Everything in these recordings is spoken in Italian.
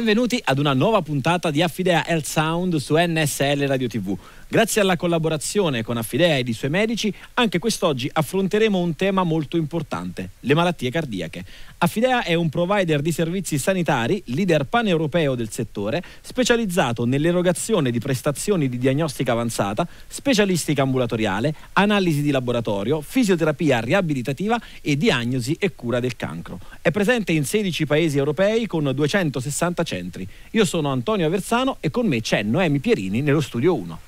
Benvenuti ad una nuova puntata di Affidea Health Sound su NSL Radio TV. Grazie alla collaborazione con Affidea ed i suoi medici, anche quest'oggi affronteremo un tema molto importante, le malattie cardiache. Affidea è un provider di servizi sanitari, leader paneuropeo del settore, specializzato nell'erogazione di prestazioni di diagnostica avanzata, specialistica ambulatoriale, analisi di laboratorio, fisioterapia riabilitativa e diagnosi e cura del cancro. È presente in 16 paesi europei con 260 Centri. Io sono Antonio Aversano e con me c'è Noemi Pierini nello studio 1.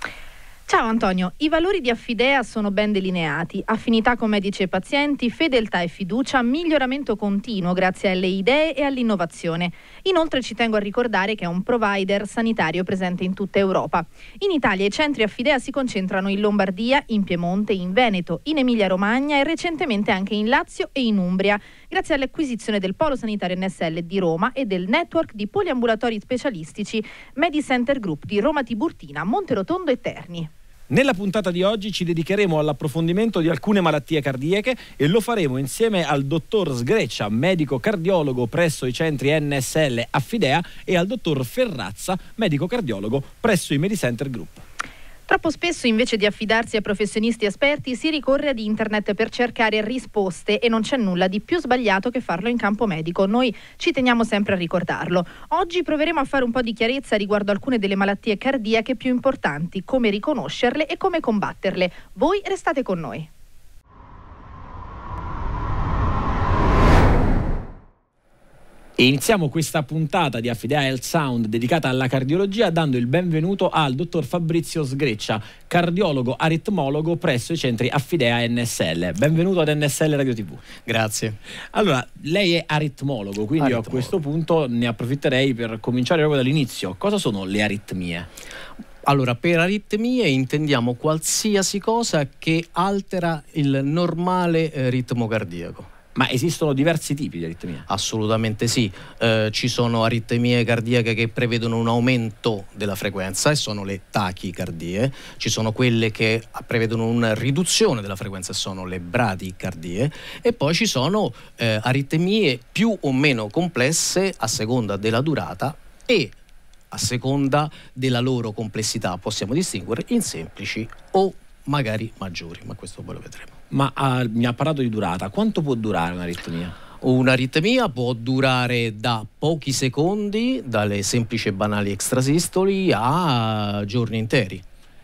Ciao Antonio, i valori di Affidea sono ben delineati, affinità con medici e pazienti, fedeltà e fiducia, miglioramento continuo grazie alle idee e all'innovazione. Inoltre ci tengo a ricordare che è un provider sanitario presente in tutta Europa. In Italia i centri Affidea si concentrano in Lombardia, in Piemonte, in Veneto, in Emilia Romagna e recentemente anche in Lazio e in Umbria grazie all'acquisizione del Polo Sanitario NSL di Roma e del network di poliambulatori specialistici MediCenter Group di Roma Tiburtina, Monterotondo e Terni. Nella puntata di oggi ci dedicheremo all'approfondimento di alcune malattie cardiache e lo faremo insieme al dottor Sgrecia, medico cardiologo presso i centri NSL a Fidea e al dottor Ferrazza, medico cardiologo presso i Medicenter Group. Troppo spesso invece di affidarsi a professionisti esperti si ricorre ad internet per cercare risposte e non c'è nulla di più sbagliato che farlo in campo medico. Noi ci teniamo sempre a ricordarlo. Oggi proveremo a fare un po' di chiarezza riguardo alcune delle malattie cardiache più importanti, come riconoscerle e come combatterle. Voi restate con noi. E iniziamo questa puntata di Affidea Health Sound dedicata alla cardiologia dando il benvenuto al dottor Fabrizio Sgreccia, cardiologo aritmologo presso i centri Affidea NSL. Benvenuto ad NSL Radio TV. Grazie. Allora, lei è aritmologo, quindi aritmologo. a questo punto ne approfitterei per cominciare proprio dall'inizio. Cosa sono le aritmie? Allora, per aritmie intendiamo qualsiasi cosa che altera il normale eh, ritmo cardiaco. Ma esistono diversi tipi di aritmia? Assolutamente sì, eh, ci sono aritmie cardiache che prevedono un aumento della frequenza e sono le tachicardie, ci sono quelle che ah, prevedono una riduzione della frequenza e sono le bradicardie e poi ci sono eh, aritmie più o meno complesse a seconda della durata e a seconda della loro complessità possiamo distinguere in semplici o magari maggiori, ma questo poi lo vedremo ma ha, ah, mi ha parlato di durata. Quanto può durare un'aritmia? Un'aritmia può durare da pochi secondi, dalle semplici e banali extrasistoli, a giorni interi.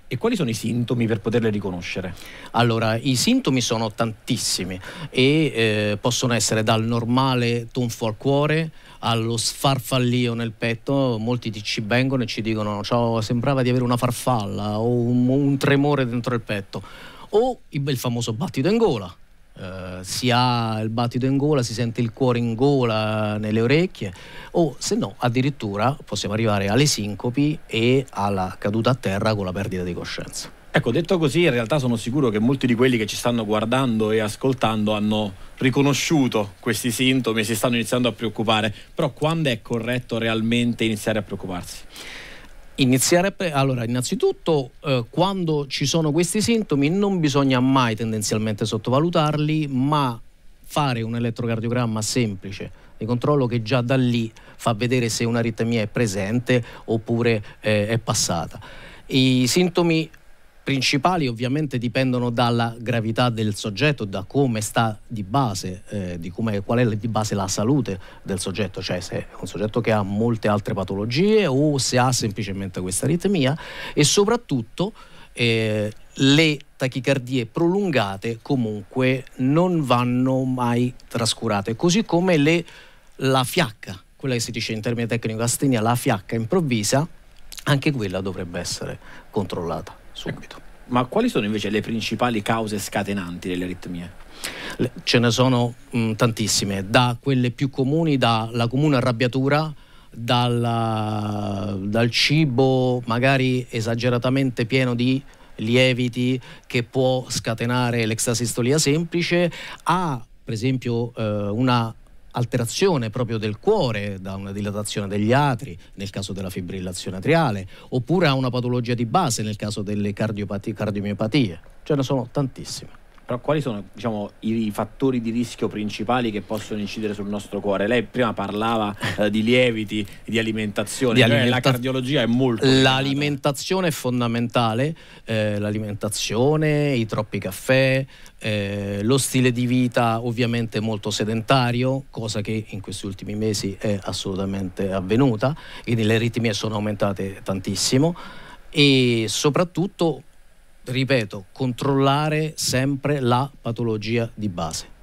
E quali sono i sintomi per poterle riconoscere? Allora, i sintomi sono tantissimi e eh, possono essere dal normale tonfo al cuore allo sfarfallio nel petto. Molti ci vengono e ci dicono: Sembrava di avere una farfalla o un, un tremore dentro il petto o il bel famoso battito in gola. Uh, si ha il battito in gola, si sente il cuore in gola nelle orecchie, o se no addirittura possiamo arrivare alle sincopi e alla caduta a terra con la perdita di coscienza. Ecco, detto così, in realtà sono sicuro che molti di quelli che ci stanno guardando e ascoltando hanno riconosciuto questi sintomi e si stanno iniziando a preoccupare. Però quando è corretto realmente iniziare a preoccuparsi? Iniziare allora, innanzitutto, eh, quando ci sono questi sintomi non bisogna mai tendenzialmente sottovalutarli, ma fare un elettrocardiogramma semplice di controllo che già da lì fa vedere se un'aritmia è presente oppure eh, è passata. I sintomi principali ovviamente dipendono dalla gravità del soggetto, da come sta di base, eh, di come, qual è di base la salute del soggetto, cioè se è un soggetto che ha molte altre patologie o se ha semplicemente questa aritmia e soprattutto eh, le tachicardie prolungate comunque non vanno mai trascurate, così come le, la fiacca, quella che si dice in termini tecnico astenia, la fiacca improvvisa, anche quella dovrebbe essere controllata subito. Ecco. Ma quali sono invece le principali cause scatenanti delle aritmie? Ce ne sono mh, tantissime, da quelle più comuni, dalla comune arrabbiatura, dalla, dal cibo magari esageratamente pieno di lieviti che può scatenare l'extrasistolia semplice, a per esempio eh, una alterazione proprio del cuore, da una dilatazione degli atri nel caso della fibrillazione atriale, oppure a una patologia di base nel caso delle cardiomiopatie. Ce ne sono tantissime. Però quali sono diciamo, i, fattori di rischio principali che possono incidere sul nostro cuore? Lei prima parlava eh, di lieviti, di alimentazione, di cioè, alimenta- la cardiologia è molto... L'alimentazione è fondamentale, eh, l'alimentazione, i troppi caffè, eh, lo stile di vita ovviamente molto sedentario, cosa che in questi ultimi mesi è assolutamente avvenuta, quindi le ritmie sono aumentate tantissimo e soprattutto ripeto, controllare sempre la patologia di base.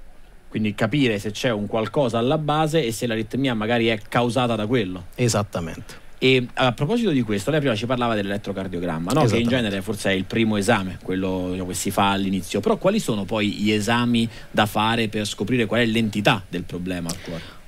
Quindi capire se c'è un qualcosa alla base e se l'aritmia magari è causata da quello. Esattamente. E a proposito di questo, lei prima ci parlava dell'elettrocardiogramma, no? che in genere forse è il primo esame, quello diciamo, che si fa all'inizio, però quali sono poi gli esami da fare per scoprire qual è l'entità del problema al cuore?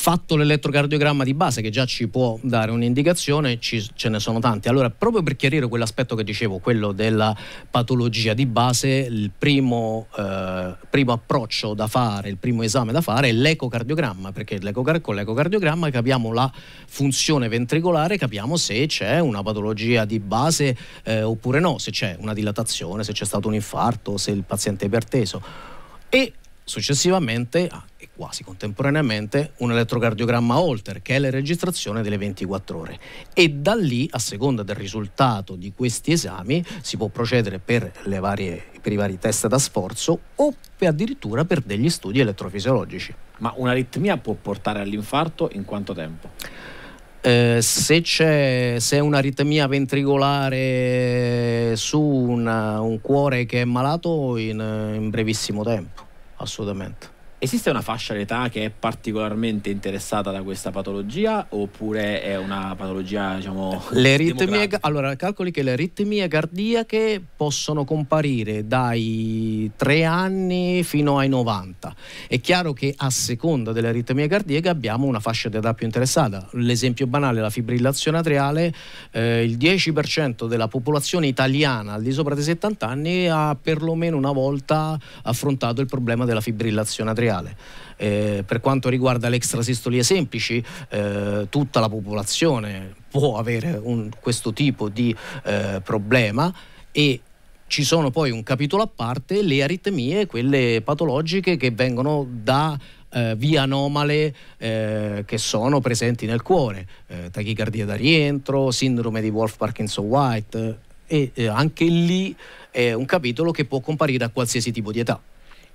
Fatto l'elettrocardiogramma di base che già ci può dare un'indicazione, ce ne sono tanti. Allora, proprio per chiarire quell'aspetto che dicevo, quello della patologia di base, il primo, eh, primo approccio da fare, il primo esame da fare è l'ecocardiogramma, perché l'ecocar- con l'ecocardiogramma capiamo la funzione ventricolare, capiamo se c'è una patologia di base eh, oppure no, se c'è una dilatazione, se c'è stato un infarto, se il paziente è iperteso. E successivamente ah, quasi contemporaneamente un elettrocardiogramma Holter, che è la registrazione delle 24 ore. E da lì, a seconda del risultato di questi esami, si può procedere per, varie, per i vari test da sforzo o addirittura per degli studi elettrofisiologici. Ma un'aritmia può portare all'infarto in quanto tempo? Eh, se, c'è, se è un'aritmia ventricolare su una, un cuore che è malato, in, in brevissimo tempo, assolutamente. Esiste una fascia d'età che è particolarmente interessata da questa patologia oppure è una patologia, diciamo, le ritmie, Allora, calcoli che le ritmie cardiache possono comparire dai 3 anni fino ai 90. È chiaro che a seconda delle ritmie cardiache abbiamo una fascia d'età più interessata. L'esempio banale è la fibrillazione atriale, eh, il 10% della popolazione italiana al di sopra dei 70 anni ha perlomeno una volta affrontato il problema della fibrillazione atriale arteriale. Eh, per quanto riguarda le extrasistolie semplici, eh, tutta la popolazione può avere un, questo tipo di eh, problema e ci sono poi un capitolo a parte le aritmie, quelle patologiche che vengono da eh, vie anomale eh, che sono presenti nel cuore, eh, tachicardia da rientro, sindrome di Wolf-Parkinson-White eh, e eh, anche lì è un capitolo che può comparire a qualsiasi tipo di età.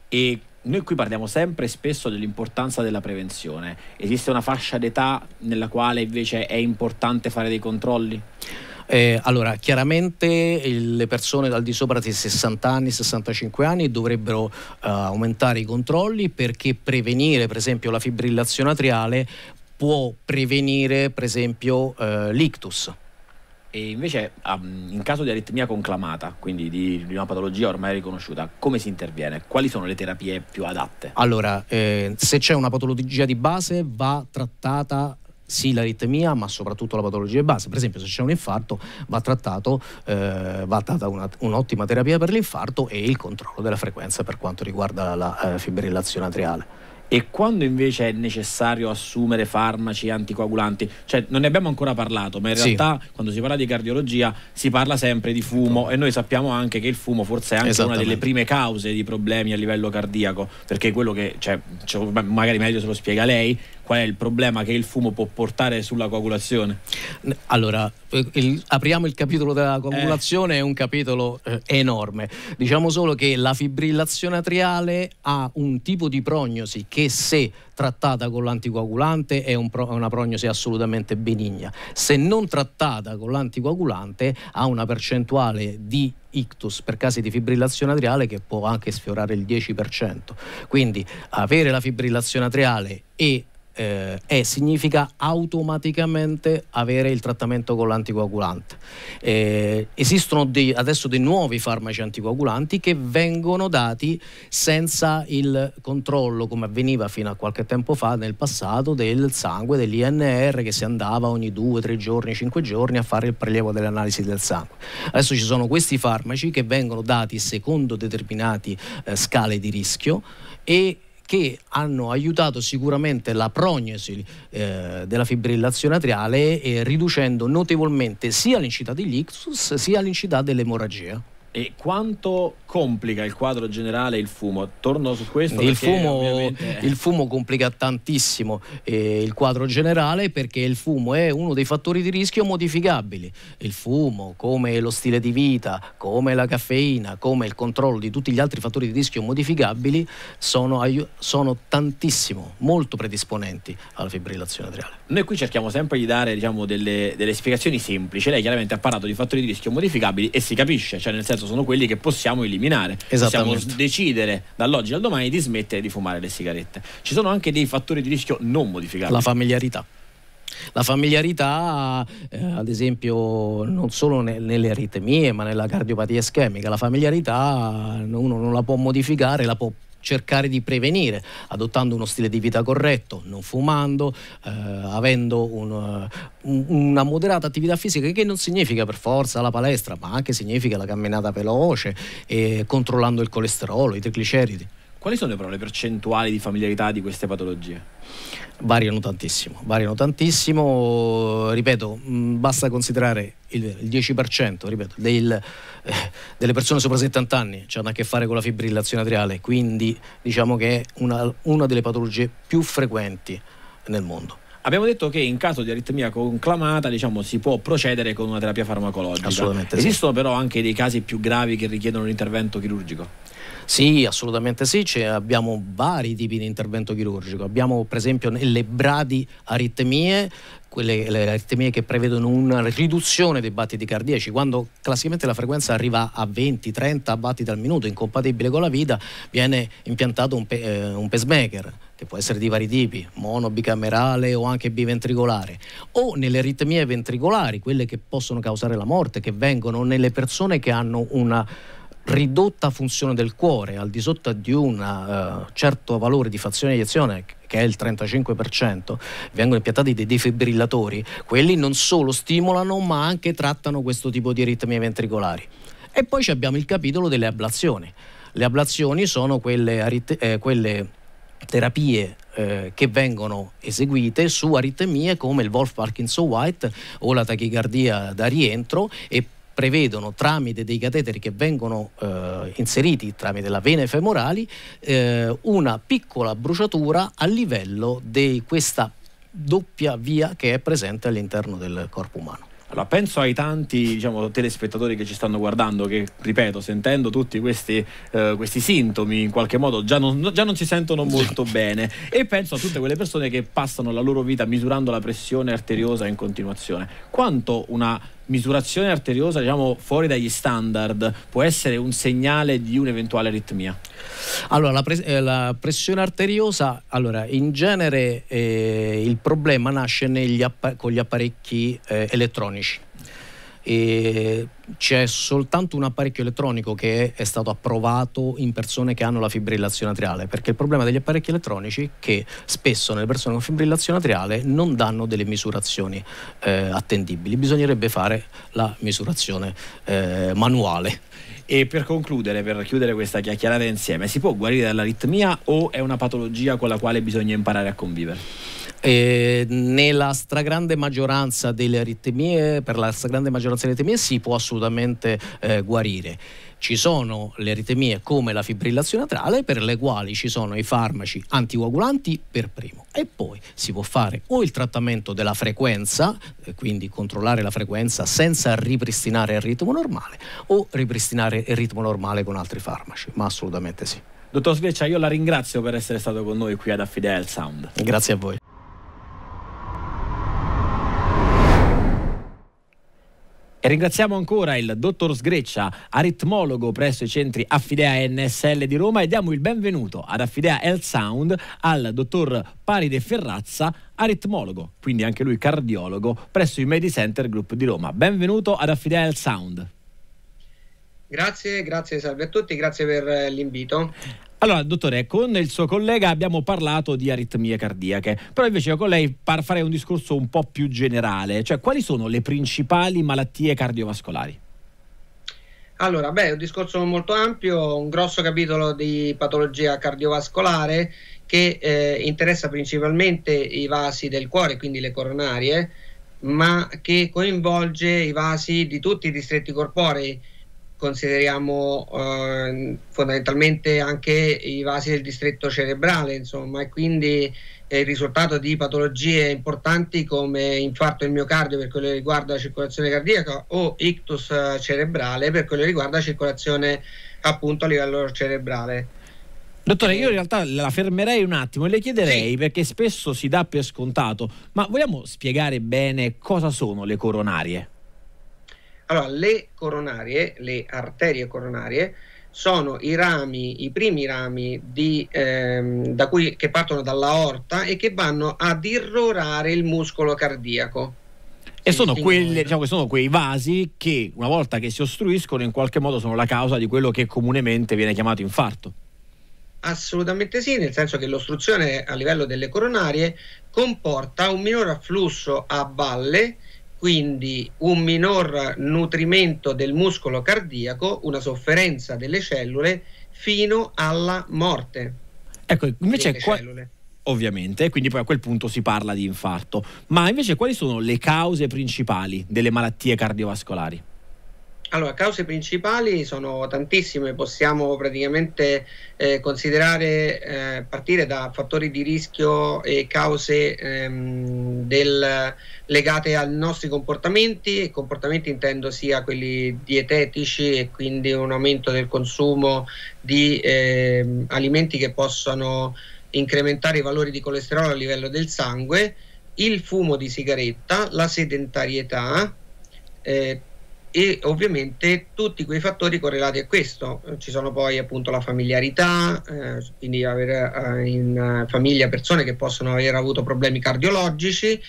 E noi qui parliamo sempre e spesso dell'importanza della prevenzione. Esiste una fascia d'età nella quale invece è importante fare dei controlli? Eh, allora, chiaramente il, eh, le persone al di sopra dei 60 anni, 65 anni dovrebbero eh, aumentare i controlli perché prevenire per esempio la fibrillazione atriale può prevenire per esempio eh, l'ictus e invece in caso di aritmia conclamata, quindi di, una patologia ormai riconosciuta, come si interviene? Quali sono le terapie più adatte? Allora, eh, se c'è una patologia di base va trattata sì l'aritmia ma soprattutto la patologia di base per esempio se c'è un infarto va trattato eh, va data un'ottima terapia per l'infarto e il controllo della frequenza per quanto riguarda la eh, fibrillazione atriale e quando invece è necessario assumere farmaci anticoagulanti? Cioè, non ne abbiamo ancora parlato, ma in realtà quando si parla di cardiologia si parla sempre di fumo e noi sappiamo anche che il fumo forse è anche una delle prime cause di problemi a livello cardiaco, perché quello che, cioè, cioè, magari meglio se lo spiega lei, qual è il problema che il fumo può portare sulla coagulazione? Allora, eh, il, apriamo il capitolo della coagulazione, eh. è un capitolo eh, enorme. Diciamo solo che la fibrillazione atriale ha un tipo di prognosi che se trattata con l'anticoagulante è un pro, una prognosi assolutamente benigna. Se non trattata con l'anticoagulante ha una percentuale di ictus per casi di fibrillazione atriale che può anche sfiorare il 10%. Quindi avere la fibrillazione atriale e eh, è, significa automaticamente avere il trattamento con l'anticoagulante. Eh, esistono dei, adesso dei nuovi farmaci anticoagulanti che vengono dati senza il controllo, come avveniva fino a qualche tempo fa nel passato, del sangue, dell'INR che si andava ogni 2, 3 giorni, 5 giorni a fare il prelievo delle analisi del sangue. Adesso ci sono questi farmaci che vengono dati secondo determinati eh, scale di rischio e che hanno aiutato sicuramente la prognosi eh, della fibrillazione atriale eh, riducendo notevolmente sia l'incità degli ictus sia l'incità dell'emorragia. E quanto complica il quadro generale il fumo? Torno su questo. Il, fumo, ovviamente... il fumo complica tantissimo eh, il quadro generale perché il fumo è uno dei fattori di rischio modificabili. Il fumo, come lo stile di vita, come la caffeina, come il controllo di tutti gli altri fattori di rischio modificabili, sono, sono tantissimo, molto predisponenti alla fibrillazione atriale. Noi qui cerchiamo sempre di dare diciamo, delle, delle spiegazioni semplici. Lei chiaramente ha parlato di fattori di rischio modificabili e si capisce, cioè nel senso senso sono quelli che possiamo eliminare. Possiamo decidere dall'oggi al domani di smettere di fumare le sigarette. Ci sono anche dei fattori di rischio non modificati. La familiarità. La familiarità, eh, ad esempio, non solo ne, nelle aritmie, ma nella cardiopatia ischemica, la familiarità uno non la può modificare, la può cercare di prevenire, adottando uno stile di vita corretto, non fumando, eh, avendo eh, un, una moderata attività fisica che non significa per forza la palestra, ma anche significa la camminata veloce, eh, controllando il colesterolo, i trigliceridi. Quali sono però le percentuali di familiarità di queste patologie? Variano tantissimo, variano tantissimo, ripeto, mm, basta considerare il, il 10% ripeto, del, eh, delle persone sopra 70 anni che hanno a che fare con la fibrillazione atriale, quindi diciamo che è una, una delle patologie più frequenti nel mondo. Abbiamo detto che in caso di aritmia conclamata diciamo, si può procedere con una terapia farmacologica. Assolutamente. Esistono sì. però anche dei casi più gravi che richiedono un intervento chirurgico? Sì, assolutamente sì, cioè, abbiamo vari tipi di intervento chirurgico, abbiamo per esempio le aritmie, quelle le aritmie che prevedono una riduzione dei battiti cardiaci, quando classicamente la frequenza arriva a 20-30 battiti al minuto, incompatibile con la vita, viene impiantato un, pe eh, un pacemaker che può essere di vari tipi, mono, bicamerale o anche biventricolare, o nelle aritmie ventricolari, quelle che possono causare la morte, che vengono nelle persone che hanno una ridotta funzione del cuore, al di sotto di un uh, certo valore di fazione di azione che è il 35%, vengono impiattati dei defibrillatori, quelli non solo stimolano ma anche trattano questo tipo di ritmi ventricolari. E poi abbiamo il capitolo delle ablazioni. Le ablazioni sono quelle, eh, quelle terapie eh, che vengono eseguite su aritmie come il Wolf Parkinson White o la tachicardia da rientro e prevedono tramite dei cateteri che vengono eh, inseriti tramite la vene femorali eh, una piccola bruciatura a livello di questa doppia via che è presente all'interno del corpo umano. Allora, penso ai tanti diciamo, telespettatori che ci stanno guardando, che ripeto, sentendo tutti questi, eh, questi sintomi in qualche modo già non, già non si sentono molto bene. E penso a tutte quelle persone che passano la loro vita misurando la pressione arteriosa in continuazione. Quanto una misurazione arteriosa diciamo fuori dagli standard può essere un segnale di un'eventuale aritmia? Allora la, pres- eh, la pressione arteriosa allora, in genere eh, il problema nasce app- con gli apparecchi eh, elettronici e c'è soltanto un apparecchio elettronico che è stato approvato in persone che hanno la fibrillazione atriale, perché il problema degli apparecchi elettronici è che spesso nelle persone con fibrillazione atriale non danno delle misurazioni eh, attendibili, bisognerebbe fare la misurazione eh, manuale. E per concludere, per chiudere questa chiacchierata insieme, si può guarire dall'aritmia o è una patologia con la quale bisogna imparare a convivere? Eh, nella stragrande maggioranza delle aritmie, per la stragrande maggioranza delle aritmie si può assolutamente eh, guarire. Ci sono le aritmie come la fibrillazione atrale per le quali ci sono i farmaci anticoagulanti per primo e poi si può fare o il trattamento della frequenza, eh, quindi controllare la frequenza senza ripristinare il ritmo normale o ripristinare il ritmo normale con altri farmaci, ma assolutamente sì. Dottor Sveccia, io la ringrazio per essere stato con noi qui ad Affidel Sound. Grazie a voi. E ringraziamo ancora il dottor Sgreccia, aritmologo presso i centri Affidea NSL di Roma e diamo il benvenuto ad Affidea Health Sound al dottor Paride Ferrazza, aritmologo, quindi anche lui cardiologo presso i Medicenter Group di Roma. Benvenuto ad Affidea Health Sound. Grazie, grazie, salve a tutti, grazie per eh, l'invito. Allora, dottore, con il suo collega abbiamo parlato di aritmie cardiache, però invece con lei farei un discorso un po' più generale, cioè quali sono le principali malattie cardiovascolari? Allora, beh, è un discorso molto ampio, un grosso capitolo di patologia cardiovascolare che eh, interessa principalmente i vasi del cuore, quindi le coronarie, ma che coinvolge i vasi di tutti i distretti corporei consideriamo eh, fondamentalmente anche i vasi del distretto cerebrale, insomma, e quindi è il risultato di patologie importanti come infarto del miocardio per quello che riguarda la circolazione cardiaca o ictus eh, cerebrale per quello che riguarda la circolazione appunto a livello cerebrale. Dottore, eh, io in realtà la fermerei un attimo e le chiederei, sì. perché spesso si dà per scontato, ma vogliamo spiegare bene cosa sono le coronarie? Allora, le coronarie, le arterie coronarie, sono i rami, i primi rami di, ehm, da cui, che partono dalla aorta e che vanno ad irrorare il muscolo cardiaco. E sono, quelli, diciamo, sono, quei vasi che una volta che si ostruiscono in qualche modo sono la causa di quello che comunemente viene chiamato infarto. Assolutamente sì, nel senso che l'ostruzione a livello delle coronarie comporta un minore afflusso a valle quindi un minor nutrimento del muscolo cardiaco, una sofferenza delle cellule fino alla morte. Ecco, invece qua, ovviamente, quindi poi a quel punto si parla di infarto, ma invece quali sono le cause principali delle malattie cardiovascolari? Allora, cause principali sono tantissime, possiamo praticamente eh, considerare, eh, partire da fattori di rischio e cause ehm, del, legate ai nostri comportamenti, comportamenti intendo sia quelli dietetici e quindi un aumento del consumo di eh, alimenti che possono incrementare i valori di colesterolo a livello del sangue, il fumo di sigaretta, la sedentarietà, eh, e ovviamente tutti quei fattori correlati a questo. Ci sono poi appunto la familiarità, eh, quindi avere eh, in famiglia persone che possono aver avuto problemi cardiologici,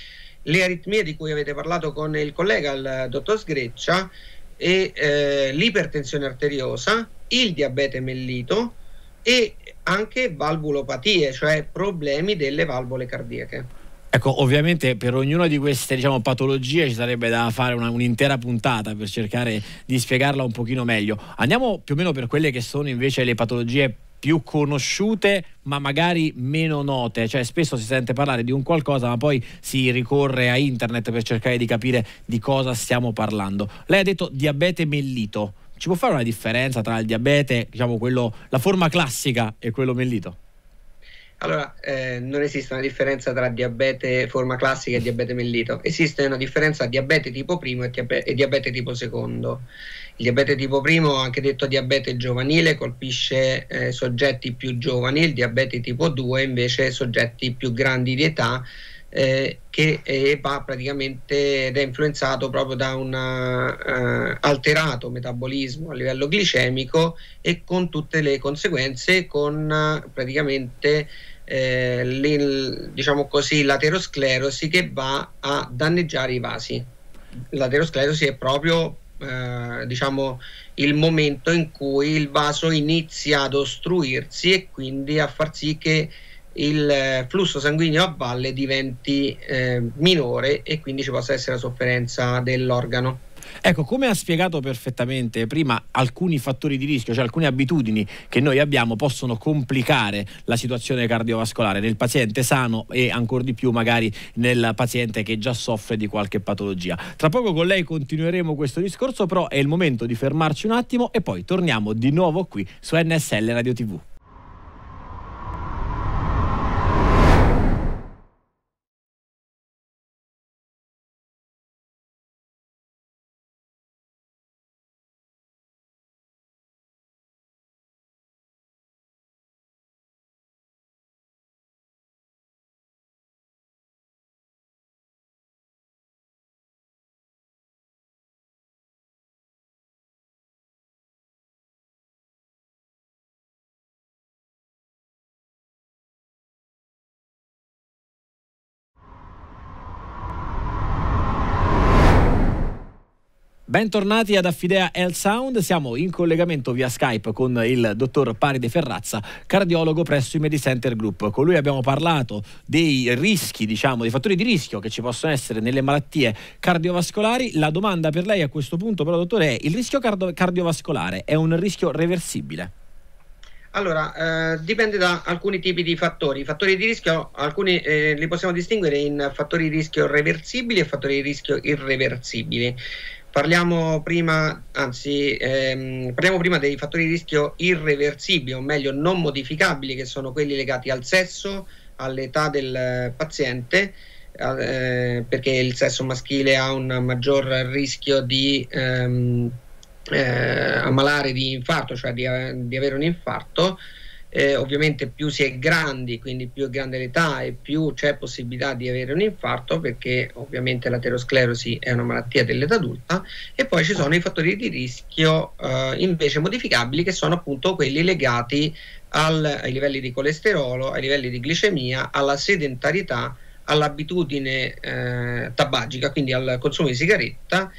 le aritmie di cui avete parlato con il collega, il dottor Sgreccia, e eh, l'ipertensione arteriosa, il diabete mellito e anche valvulopatie, cioè problemi delle valvole cardiache. Ecco, ovviamente per ognuna di queste diciamo, patologie ci sarebbe da fare una, un'intera puntata per cercare di spiegarla un pochino meglio. Andiamo più o meno per quelle che sono invece le patologie più conosciute ma magari meno note, cioè spesso si sente parlare di un qualcosa ma poi si ricorre a internet per cercare di capire di cosa stiamo parlando. Lei ha detto diabete mellito, ci può fare una differenza tra il diabete, diciamo quello, la forma classica e quello mellito? Allora, eh, non esiste una differenza tra diabete forma classica e diabete mellito, esiste una differenza tra diabete tipo primo e, diabe- e diabete tipo secondo. Il diabete tipo primo, anche detto diabete giovanile, colpisce eh, soggetti più giovani, il diabete tipo 2 invece soggetti più grandi di età eh, che eh, va praticamente ed è influenzato proprio da un eh, alterato metabolismo a livello glicemico e con tutte le conseguenze con eh, praticamente eh, le, diciamo così, l'aterosclerosi che va a danneggiare i vasi. L'aterosclerosi è proprio diciamo il momento in cui il vaso inizia ad ostruirsi e quindi a far sì che il flusso sanguigno a valle diventi eh, minore e quindi ci possa essere la sofferenza dell'organo. Ecco, come ha spiegato perfettamente prima, alcuni fattori di rischio, cioè alcune abitudini che noi abbiamo possono complicare la situazione cardiovascolare nel paziente sano e ancora di più magari nel paziente che già soffre di qualche patologia. Tra poco con lei continueremo questo discorso, però è il momento di fermarci un attimo e poi torniamo di nuovo qui su NSL Radio TV. Bentornati ad Affidea Health Sound, siamo in collegamento via Skype con il dottor Paride Ferrazza, cardiologo presso i Medicenter Group. Con lui abbiamo parlato dei rischi, diciamo, dei fattori di rischio che ci possono essere nelle malattie cardiovascolari. La domanda per lei a questo punto però, dottore, è il rischio cardio cardiovascolare è un rischio reversibile? Allora, eh, dipende da alcuni tipi di fattori. I fattori di rischio, alcuni eh, li possiamo distinguere in fattori di rischio reversibili e fattori di rischio irreversibili. Parliamo prima, anzi, ehm, parliamo prima dei fattori di rischio irreversibili, o meglio non modificabili, che sono quelli legati al sesso, all'età del paziente, eh, perché il sesso maschile ha un maggior rischio di ehm, eh, ammalare di infarto, cioè di, eh, di avere un infarto eh, ovviamente più si è grandi, quindi più è grande l'età e più c'è possibilità di avere un infarto perché ovviamente l'aterosclerosi è una malattia dell'età adulta e poi ci sono i fattori di rischio eh, invece modificabili che sono appunto quelli legati al, ai livelli di colesterolo, ai livelli di glicemia, alla sedentarità, all'abitudine eh, tabagica, quindi al consumo di sigaretta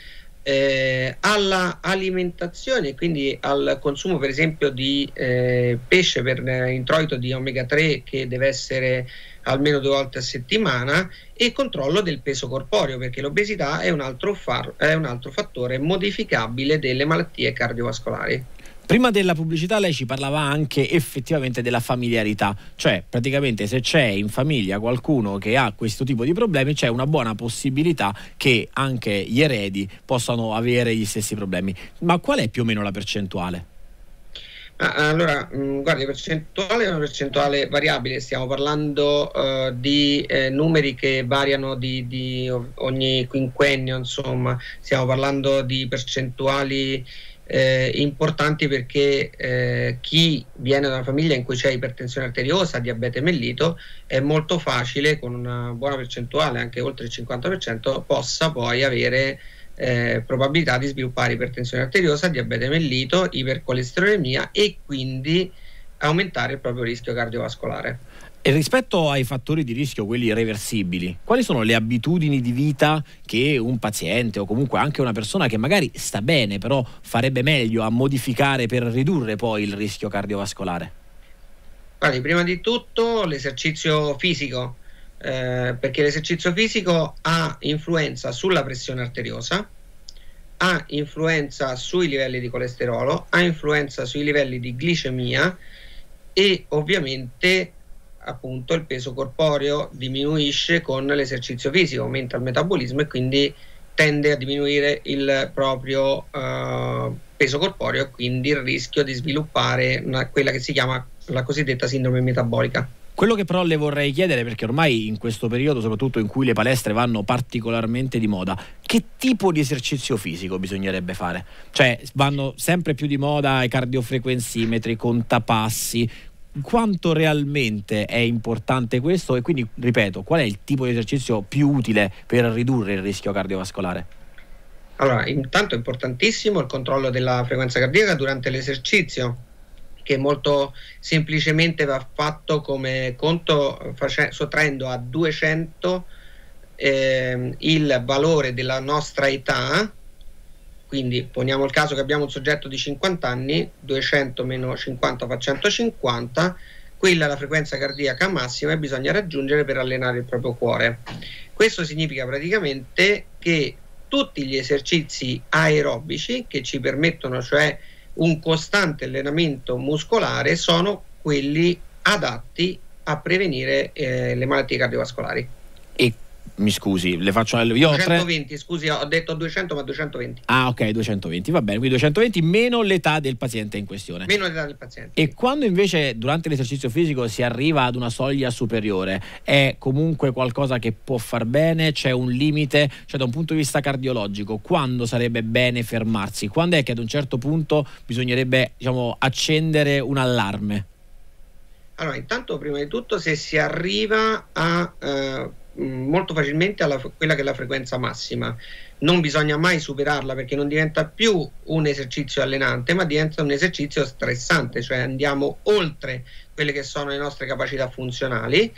eh, alla alimentazione, quindi al consumo per esempio di eh, pesce per eh, introito di omega 3 che deve essere almeno due volte a settimana e controllo del peso corporeo perché l'obesità è un altro, far, è un altro fattore modificabile delle malattie cardiovascolari. Prima della pubblicità lei ci parlava anche effettivamente della familiarità, cioè praticamente se c'è in famiglia qualcuno che ha questo tipo di problemi c'è una buona possibilità che anche gli eredi possano avere gli stessi problemi. Ma qual è più o meno la percentuale? allora, mm, guardi, la percentuale è una percentuale variabile, stiamo parlando uh, di eh, numeri che variano di, di ogni quinquennio, insomma, stiamo parlando di percentuali eh, importanti perché eh, chi viene da una famiglia in cui c'è ipertensione arteriosa, diabete mellito, è molto facile con una buona percentuale, anche oltre il 50%, possa poi avere eh, probabilità di sviluppare ipertensione arteriosa, diabete mellito, ipercolesterolemia e quindi aumentare il proprio rischio cardiovascolare. E rispetto ai fattori di rischio, quelli irreversibili, quali sono le abitudini di vita che un paziente o comunque anche una persona che magari sta bene, però farebbe meglio a modificare per ridurre poi il rischio cardiovascolare? Guardi, prima di tutto l'esercizio fisico, eh, perché l'esercizio fisico ha influenza sulla pressione arteriosa, ha influenza sui livelli di colesterolo, ha influenza sui livelli di glicemia e ovviamente appunto il peso corporeo diminuisce con l'esercizio fisico, aumenta il metabolismo e quindi tende a diminuire il proprio eh, peso corporeo e quindi il rischio di sviluppare una, quella che si chiama la cosiddetta sindrome metabolica. Quello che però le vorrei chiedere, perché ormai in questo periodo, soprattutto in cui le palestre vanno particolarmente di moda, che tipo di esercizio fisico bisognerebbe fare? Cioè, vanno sempre più di moda i cardiofrequenzimetri, contapassi, quanto realmente è importante questo e quindi, ripeto, qual è il tipo di esercizio più utile per ridurre il rischio cardiovascolare? Allora, intanto è importantissimo il controllo della frequenza cardiaca durante l'esercizio, che molto semplicemente va fatto come conto sottraendo a 200 eh, il valore della nostra età quindi poniamo il caso che abbiamo un soggetto di 50 anni, 200 meno 50 fa 150, quella è la frequenza cardiaca massima che bisogna raggiungere per allenare il proprio cuore. Questo significa praticamente che tutti gli esercizi aerobici che ci permettono, cioè un costante allenamento muscolare, sono quelli adatti a prevenire eh, le malattie cardiovascolari mi scusi, le faccio io 220, tre... scusi, ho detto 200 ma 220. Ah, ok, 220, va bene, quindi 220 meno l'età del paziente in questione. Meno l'età del paziente. E quando invece durante l'esercizio fisico si arriva ad una soglia superiore, è comunque qualcosa che può far bene, c'è un limite, cioè da un punto di vista cardiologico, quando sarebbe bene fermarsi? Quando è che ad un certo punto bisognerebbe, diciamo, accendere un allarme? Allora, intanto prima di tutto se si arriva a eh Mm, molto facilmente alla quella che è la frequenza massima. Non bisogna mai superarla perché non diventa più un esercizio allenante, ma diventa un esercizio stressante, cioè andiamo oltre quelle che sono le nostre capacità funzionali.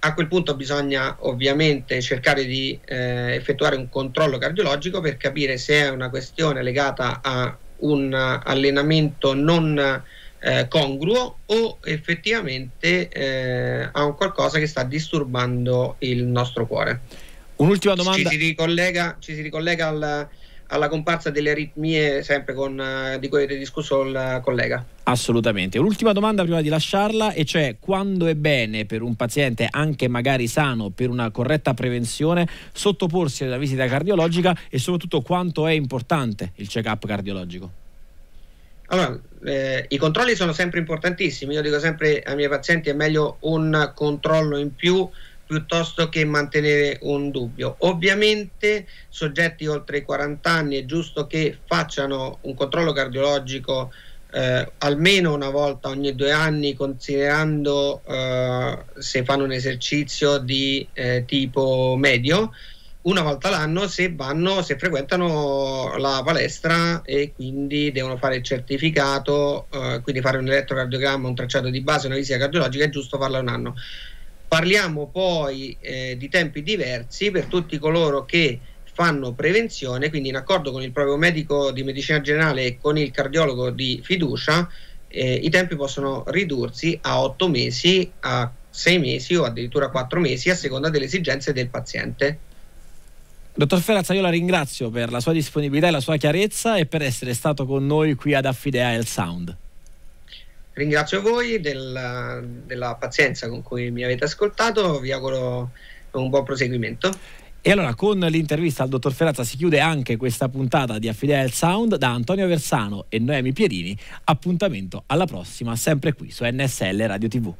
A quel punto bisogna ovviamente cercare di eh, effettuare un controllo cardiologico per capire se è una questione legata a un allenamento non eh, congruo o effettivamente eh, ha un qualcosa che sta disturbando il nostro cuore. Un'ultima domanda. Ci si ricollega, ci si ricollega alla, alla comparsa delle aritmie, sempre con, eh, di cui avete discusso il collega. Assolutamente. Un'ultima domanda prima di lasciarla, e cioè quando è bene per un paziente, anche magari sano, per una corretta prevenzione, sottoporsi alla visita cardiologica e soprattutto quanto è importante il check-up cardiologico? Allora, eh, i controlli sono sempre importantissimi, io dico sempre ai miei pazienti è meglio un controllo in più piuttosto che mantenere un dubbio. Ovviamente soggetti oltre i 40 anni è giusto che facciano un controllo cardiologico eh, almeno una volta ogni due anni, considerando eh, se fanno un esercizio di eh, tipo medio, una volta l'anno se vanno, se frequentano la palestra e quindi devono fare il certificato, eh, quindi fare un elettrocardiogramma, un tracciato di base, una visita cardiologica, è giusto farla un anno. Parliamo poi eh, di tempi diversi per tutti coloro che fanno prevenzione, quindi in accordo con il proprio medico di medicina generale e con il cardiologo di fiducia, eh, i tempi possono ridursi a 8 mesi, a 6 mesi o addirittura 4 mesi a seconda delle esigenze del paziente. Dottor Ferrazza, io la ringrazio per la sua disponibilità e la sua chiarezza e per essere stato con noi qui ad Affidea El Sound. Ringrazio voi del, della pazienza con cui mi avete ascoltato, vi auguro un buon proseguimento. E allora con l'intervista al dottor Ferrazza si chiude anche questa puntata di Affidea El Sound da Antonio Versano e Noemi Pierini. Appuntamento alla prossima, sempre qui su NSL Radio TV.